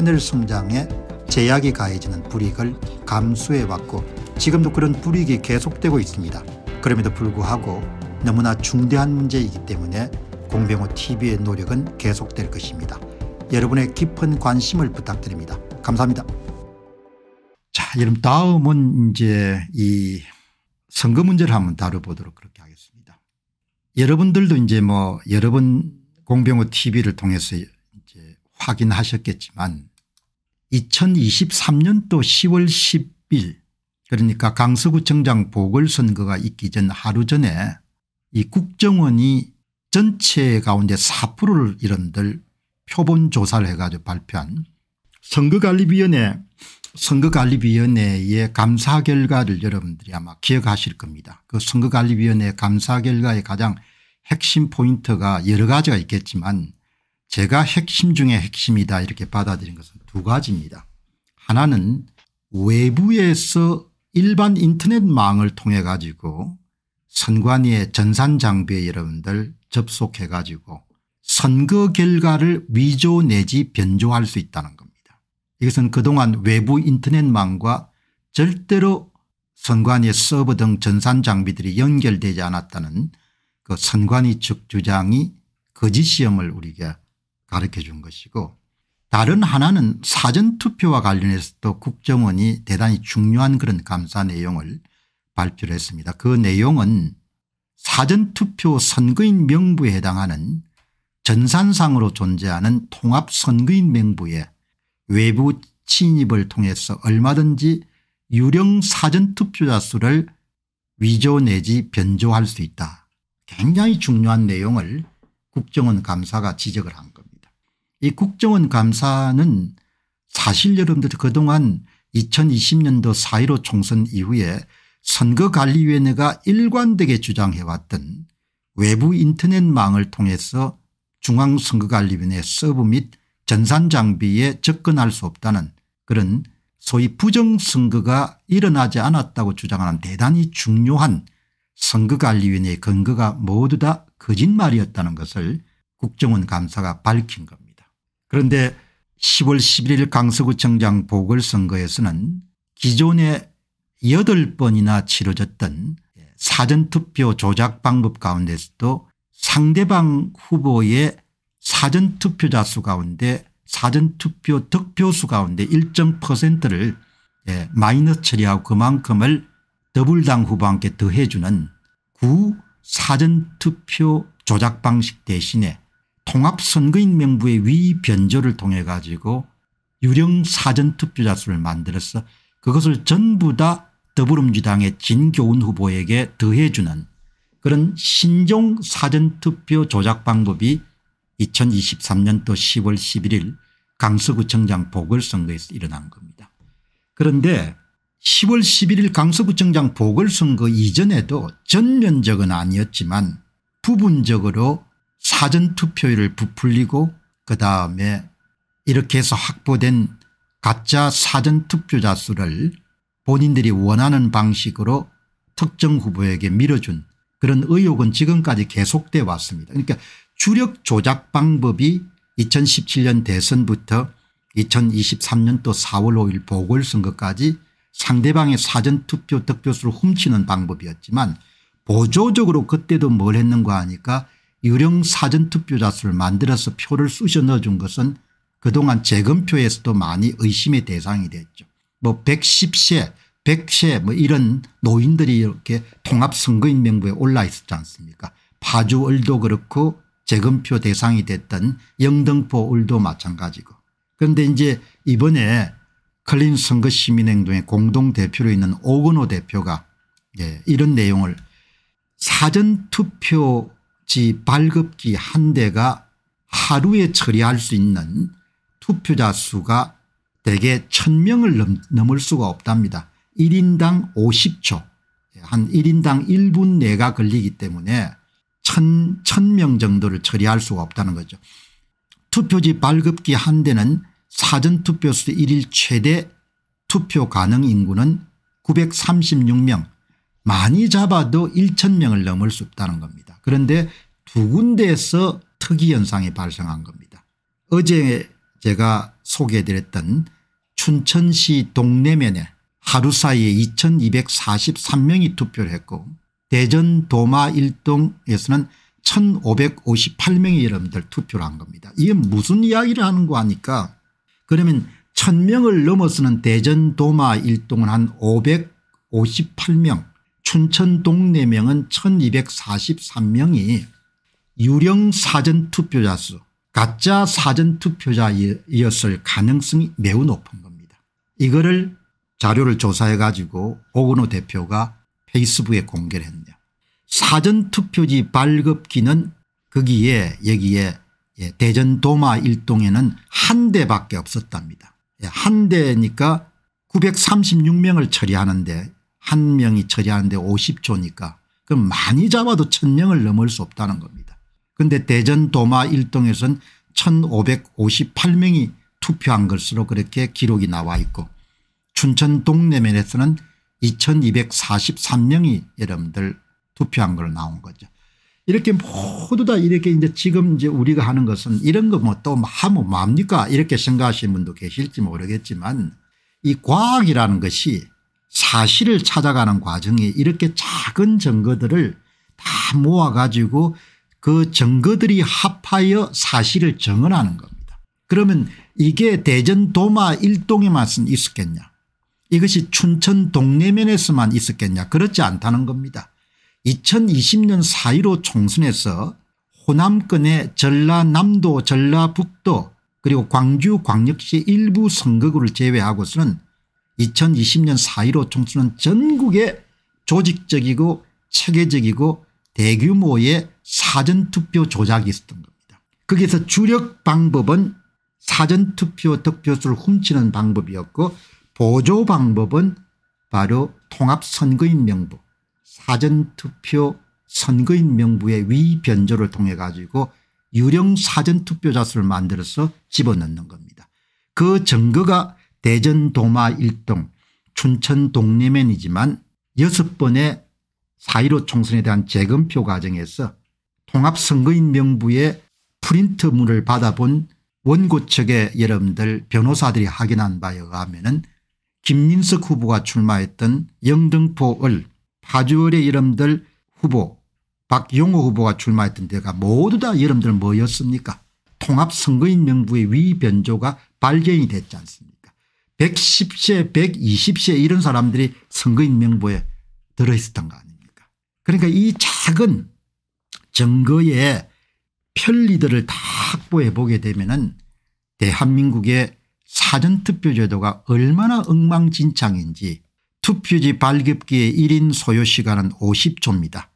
하늘 성장에 제약이 가해지는 불이익을 감수해왔고 지금도 그런 불이익이 계속되고 있습니다. 그럼에도 불구하고 너무나 중대한 문제이기 때문에 공병호 TV의 노력은 계속될 것입니다. 여러분의 깊은 관심을 부탁드립니다. 감사합니다. 자, 여러분 다음은 이제 이 선거 문제를 한번 다뤄보도록 그렇게 하겠습니다. 여러분들도 이제 뭐 여러 분 공병호 TV를 통해서 이제 확인하셨겠지만 2023년도 10월 10일 그러니까 강서구청장 보궐선거가 있기 전 하루 전에 이 국정원이 전체 가운데 4%를 이른들 표본조사를 해가지고 발표한 선거관리위원회 선거관리위원회의 감사 결과를 여러분들이 아마 기억하실 겁니다. 그 선거관리위원회 감사 결과의 가장 핵심 포인트가 여러 가지가 있겠지만 제가 핵심 중에 핵심이다 이렇게 받아들인 것은 두 가지입니다. 하나는 외부에서 일반 인터넷망을 통해 가지고 선관위의 전산장비에 여러분들 접속해 가지고 선거 결과를 위조 내지 변조할 수 있다는 겁니다. 이것은 그동안 외부 인터넷망과 절대로 선관위의 서버 등 전산장비들이 연결되지 않았다는 그 선관위 측 주장이 거짓 시험을 우리가 가르쳐 준 것이고 다른 하나는 사전투표와 관련해서도 국정원이 대단히 중요한 그런 감사 내용을 발표를 했습니다. 그 내용은 사전투표 선거인 명부에 해당하는 전산상으로 존재하는 통합선거인 명부에 외부 침입을 통해서 얼마든지 유령 사전투표자 수를 위조 내지 변조할 수 있다. 굉장히 중요한 내용을 국정원 감사가 지적을 한 겁니다. 이 국정원 감사는 사실 여러분들 그동안 2020년도 4.15 총선 이후에 선거관리위원회가 일관되게 주장해왔던 외부 인터넷망을 통해서 중앙선거관리위원회 서브 및 전산장비에 접근할 수 없다는 그런 소위 부정선거가 일어나지 않았다고 주장하는 대단히 중요한 선거관리위원회의 근거가 모두 다 거짓말이었다는 것을 국정원 감사가 밝힌 겁니다. 그런데 10월 11일 강서구청장 보궐선거에서는 기존에 8번이나 치러졌던 사전투표 조작 방법 가운데서도 상대방 후보의 사전투표자 수 가운데 사전투표 득표수 가운데 일정 퍼센트를 예, 마이너스 처리하고 그만큼을 더블당 후보한테 더해주는 구사전투표 조작 방식 대신에 통합선거인 명부의 위변조를 통해 가지고 유령 사전투표자 수를 만들어서 그것을 전부 다 더불어민주당의 진교훈 후보에게 더해주는 그런 신종 사전투표 조작 방법이 2023년도 10월 11일 강서구청장 보궐선거에서 일어난 겁니다. 그런데 10월 11일 강서구청장 보궐선거 이전에도 전면적은 아니었지만 부분적으로 사전투표율을 부풀리고 그 다음에 이렇게 해서 확보된 가짜 사전투표자 수를 본인들이 원하는 방식으로 특정 후보에게 밀어준 그런 의혹은 지금까지 계속돼 왔습니다. 그러니까 주력 조작 방법이 2017년 대선부터 2023년도 4월 5일 보궐선거까지 상대방의 사전투표 득표수를 훔치는 방법이었지만 보조적으로 그때도 뭘 했는가 하니까 유령 사전투표자 수를 만들어서 표를 쑤셔 넣어준 것은 그동안 재검표에서도 많이 의심의 대상이 됐죠. 뭐 110세 100세 뭐 이런 노인들이 이렇게 통합선거인 명부에 올라 있었지 않습니까 파주을도 그렇고 재검표 대상이 됐던 영등포을도 마찬가지고 그런데 이제 이번에 클린 선거시민행동의 공동대표로 있는 오건호 대표가 예, 이런 내용을 사전투표 납치 발급기 한 대가 하루에 처리할 수 있는 투표자 수가 대개 1000명을 넘, 을 수가 없답니다. 1인당 50초 예, 한 1인당 1분 내가 걸리기 때문에 1000명 정도를 처리할 수가 없다는 거죠. 투표지 발급기 한 대는 사전투표수 1일 최대 투표 가능 인구는 936명 많이 잡아도 1천 명을 넘을 수 없다는 겁니다. 그런데 두 군데에서 특이 현상이 발생한 겁니다. 어제 제가 소개해드렸던 춘천시 동네면에 하루 사이에 2243명이 투표를 했고 대전 도마 1동에서는 1558명이 여러분들 투표를 한 겁니다. 이게 무슨 이야기를 하는 거아니까 그러면 1000명을 넘어서는 대전 도마 1동은 한 558명 춘천 동네명은 1243명이 유령 사전투표자 수 가짜 사전투표자였을 가능성이 매우 높은 겁니다. 이거를 자료를 조사해 가지고 오근호 대표가 페이스북에 공개를 했네요. 사전투표지 발급기는 거기에 여기에 예, 대전 도마 일동에는 한 대밖에 없었답니다. 예, 한 대니까 936명을 처리하는데 한 명이 처리하는데 50초니까 그럼 많이 잡아도 1000명을 넘을 수 없다는 겁니다. 그런데 대전 도마 1동에서는 1558명이 투표한 것으로 그렇게 기록이 나와 있고 춘천 동내면에서는 2243명이 여러분들 투표한 걸 나온 거죠. 이렇게 모두 다 이렇게 이제 지금 이제 우리가 하는 것은 이런 거 뭐또 하면 뭡니까 뭐 이렇게 생각하시는 분도 계실지 모르겠지만 이 과학이라는 것이 사실을 찾아가는 과정에 이렇게 작은 증거들을 다 모아 가지고 그 증거들이 합하여 사실을 증언하는 겁니다. 그러면 이게 대전 도마 일동에만 있었겠냐 이것이 춘천 동네면에서만 있었겠냐 그렇지 않다는 겁니다. 2020년 4.15 총선에서 호남권의 전라남도 전라북도 그리고 광주 광역시 일부 선거구를 제외하고서는 2020년 4.15총수는 전국의 조직적이고 체계적이고 대규모의 사전투표 조작이 있었던 겁니다. 거기서 주력 방법은 사전투표 득표수를 훔치는 방법이었고 보조 방법은 바로 통합선거인 명부 사전투표 선거인 명부의 위변조를 통해 가지고 유령 사전투표자 수를 만들어서 집어넣는 겁니다. 그 증거가 대전 도마 1동 춘천 동네면이지만 6번의 4.15 총선에 대한 재검표 과정에서 통합선거인 명부의 프린트물을 받아본 원고 측의 여러분들 변호사들이 확인한 바에 의하면 김민석 후보가 출마했던 영등포을 파주월의 여러분들 후보 박용호 후보가 출마했던 데가 모두 다 여러분들 뭐였습니까 통합선거인 명부의 위변조가 발견이 됐지 않습니까 110세, 120세 이런 사람들이 선거인 명부에 들어있었던 거 아닙니까 그러니까 이 작은 정거의 편리들을 다 확보해 보게 되면 은 대한민국의 사전투표제도가 얼마나 엉망진창인지 투표지 발급기의 1인 소요시간은 50초입니다.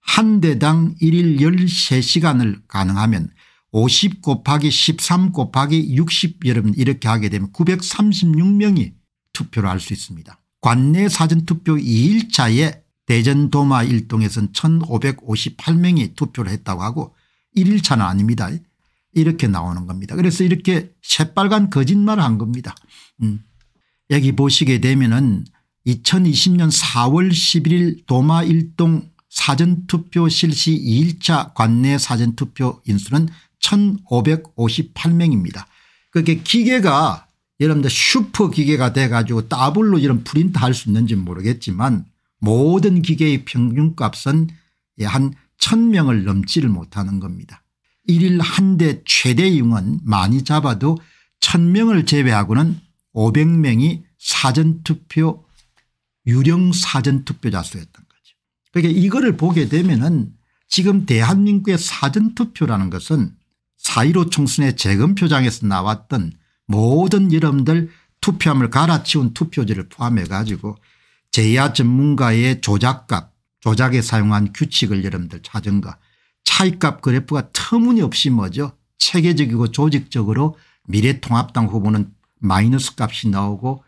한 대당 1일 13시간을 가능하면 50 곱하기 13 곱하기 60 여러분 이렇게 하게 되면 936명이 투표를 할 수 있습니다. 관내 사전투표 2일차에 대전 도마 일동에선 1558명이 투표를 했다고 하고 1일차는 아닙니다. 이렇게 나오는 겁니다. 그래서 이렇게 새빨간 거짓말을 한 겁니다. 음. 여기 보시게 되면 은 2020년 4월 11일 도마 일동 사전투표 실시 2일차 관내 사전투표 인수는 1558명입니다. 그게 기계가 여러분들 슈퍼 기계가 돼 가지고 더블로 이런 프린트 할 수 있는지 모르겠지만 모든 기계의 평균값은 예, 한 1000명을 넘지를 못하는 겁니다. 1일 한 대 최대 용은 많이 잡아도 1000명을 제외하고는 500명이 사전투표 유령 사전투표자 수였던 거죠. 그러니까 이거를 보게 되면 은 지금 대한민국의 사전투표라는 것은 4.15 총선의 재검표장에서 나왔던 모든 이름들 투표함을 갈아치운 투표지를 포함해 가지고 제야 전문가의 조작값 조작에 사용한 규칙을 여러분들 찾은 거 차익값 그래프가 터무니없이 뭐죠 체계적이고 조직적으로 미래통합당 후보는 마이너스 값이 나오고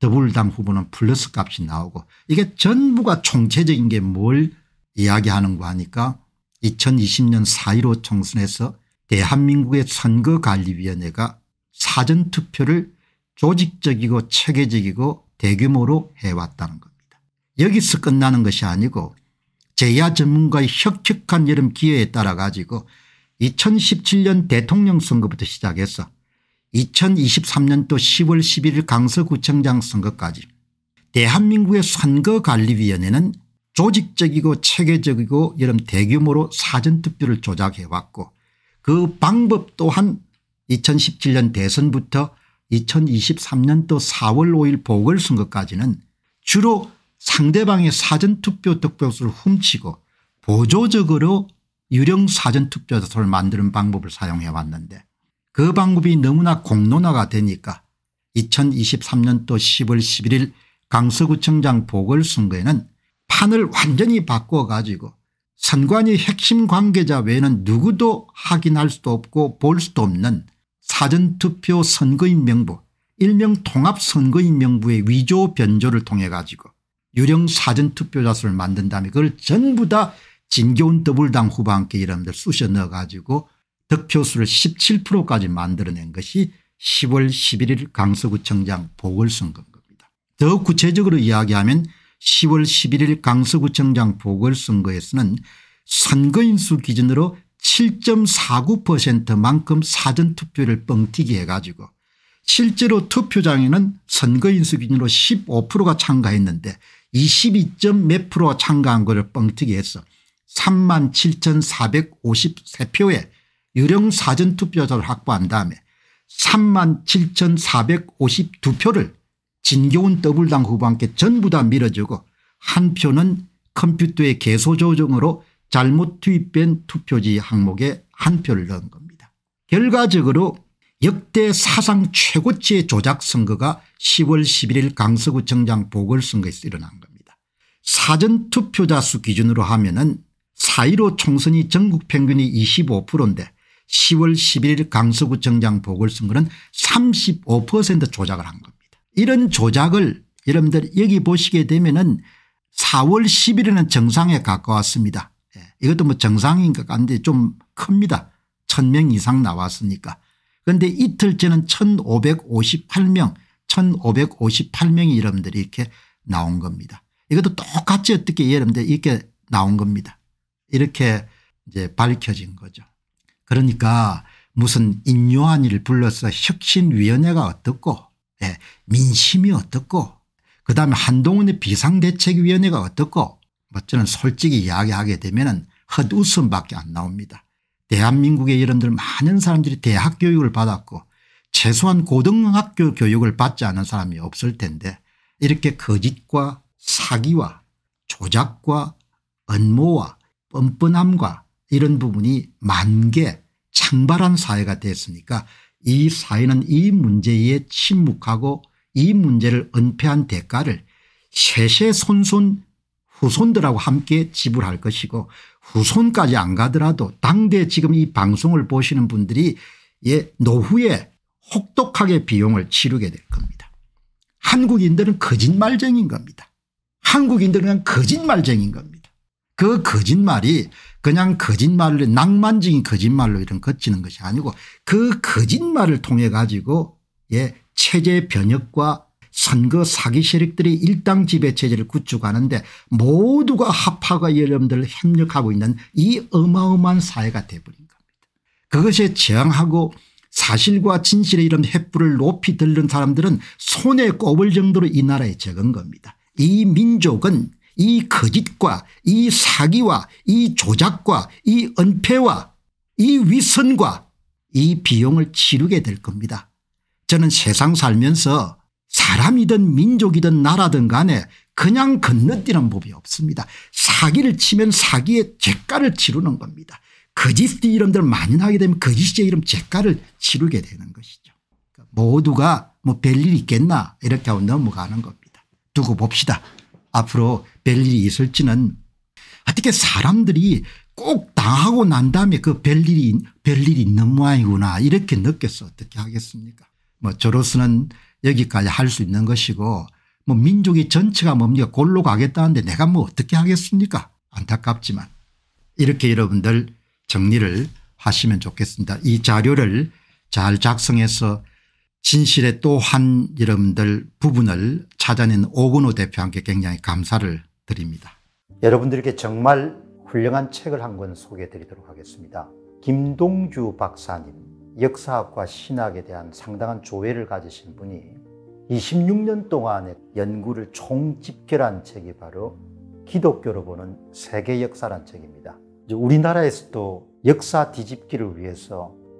더불당 후보는 플러스 값이 나오고 이게 전부가 총체적인 게 뭘이야기하는거 하니까 2020년 4.15 총선에서 대한민국의 예, 선거관리위원회가 사전투표를 조직적이고 체계적이고 대규모로 해왔다는 겁니다. 여기서 끝나는 것이 아니고 제야 전문가의 혁혁한 여름 기회에 따라 가지고 2017년 대통령 선거부터 시작해서 2023년도 10월 11일 강서구청장 선거까지 대한민국의 선거관리위원회는 조직적이고 체계적이고 여름 대규모로 사전투표를 조작해왔고 그 방법 또한 2017년 대선부터 2023년도 4월 5일 보궐선거까지는 주로 상대방의 사전투표 득표수를 훔치고 보조적으로 유령 사전투표소를 만드는 방법을 사용해 왔는데 그 방법이 너무나 공론화가 되니까 2023년도 10월 11일 강서구청장 보궐선거에는 판을 완전히 바꿔 가지고 선관위 핵심 관계자 외에는 누구도 확인할 수도 없고 볼 수도 없는 사전투표 선거인 명부 일명 통합선거인 명부의 위조 변조를 통해 가지고 유령 사전투표자 수를 만든 다음에 그걸 전부 다 진교훈 더블당 후보와 함께 이름들 쑤셔 넣어 가지고 득표수를 17%까지 만들어낸 것이 10월 11일 강서구청장 보궐선거인 겁니다. 더 구체적으로 이야기하면 10월 11일 강서구청장 보궐선거에서는 선거인수 기준으로 7.49%만큼 사전투표를 뻥튀기 해가지고 실제로 투표장에는 선거인수 기준으로 15%가 참가했는데 22.몇 프로가 참가한 것을 뻥튀기 해서 3만 7 4 5 3표의 유령 사전투표자를 확보한 다음에 3만 7,452표를 진교훈 더블당 후보한테 전부 다 밀어주고 한 표는 컴퓨터의 개소 조정으로 잘못 투입된 투표지 항목에 한 표를 넣은 겁니다. 결과적으로 역대 사상 최고치의 조작 선거가 10월 11일 강서구청장 보궐선거에서 일어난 겁니다. 사전투표자 수 기준으로 하면 은4.15 총선이 전국 평균이 25%인데 10월 11일 강서구청장 보궐선거는 35% 조작을 한 겁니다. 이런 조작을 여러분들 여기 보시게 되면은 4월 10일에는 정상에 가까웠습니다. 예, 이것도 뭐 정상인 것 같은데 좀 큽니다. 1000명 이상 나왔으니까. 그런데 이틀째는 1558명 1558명이 여러분들이 이렇게 나온 겁니다. 이것도 똑같이 어떻게 여러분들 이렇게 나온 겁니다. 이렇게 이제 밝혀진 거죠. 그러니까 무슨 인요한이 불러서 혁신위원회가 어떻고 예, 민심이 어떻고 그다음에 한동훈의 비상대책위원회가 어떻고 뭐 저는 솔직히 이야기하게 되면 헛웃음밖에 안 나옵니다. 대한민국의 여러분들 많은 사람들이 대학 교육을 받았고 최소한 고등학교 교육을 받지 않은 사람이 없을 텐데 이렇게 거짓과 사기와 조작과 언모와 뻔뻔함과 이런 부분이 만개 창발한 사회가 됐으니까 이 사회는 이 문제에 침묵하고 이 문제를 은폐한 대가를 세세손손 후손들하고 함께 지불할 것이고 후손까지 안 가더라도 당대 지금 이 방송을 보시는 분들이 예 노후에 혹독하게 비용을 치르게 될 겁니다. 한국인들은 거짓말쟁인 겁니다. 한국인들은 거짓말쟁인 겁니다. 그 거짓말이 그냥 거짓말로 낭만적인 거짓말로 이런 거치는 것이 아니고 그 거짓말을 통해 가지고 예 체제 변혁과 선거 사기 세력들이 일당 지배 체제를 구축하는데 모두가 합파가 여러분들 협력하고 있는 이 어마어마한 사회가 돼버린 겁니다. 그것에 저항하고 사실과 진실의 이런 횃불을 높이 들른 사람들은 손에 꼽을 정도로 이 나라에 적은 겁니다. 이 민족은 이 거짓과 이 사기와 이 조작과 이 은폐와 이 위선과 이 비용을 치르게 될 겁니다. 저는 세상 살면서 사람이든 민족이든 나라든 간에 그냥 건너뛰는 법이 없습니다. 사기를 치면 사기의 죄가를 치르는 겁니다. 거짓 이름들 많이 나게 되면 거짓의 이름 죄가를 치르게 되는 것이죠. 그러니까 모두가 뭐 별일 있겠나 이렇게 하고 넘어가는 겁니다. 두고 봅시다. 앞으로 별일이 있을지는 어떻게 사람들이 꼭 당하고 난 다음에 그 별일이 별일이 있는 모양이구나 이렇게 느꼈서 어떻게 하겠습니까 뭐 저로서는 여기까지 할 수 있는 것이고 뭐 민족이 전체가 뭡니까 골로 가겠다는데 내가 뭐 어떻게 하겠습니까 안타깝지만 이렇게 여러분들 정리를 하시면 좋겠습니다. 이 자료를 잘 작성해서 진실의 또 한 여러분들 부분을 찾아낸 오근호 대표한테 굉장히 감사를 드립니다. 여러분들에 정말 훌륭한 책을 한 권 소개해 드리도록 하겠습니다. 김동주 박사님, 역사학과 신학에 대한 상당한 조회를 가지신 분이 26년 동안의 연구를 총집결한 책이 바로 기독교로 보는 세계 역사란 책입니다. 우리나라에서도 역사 뒤집기를 위해서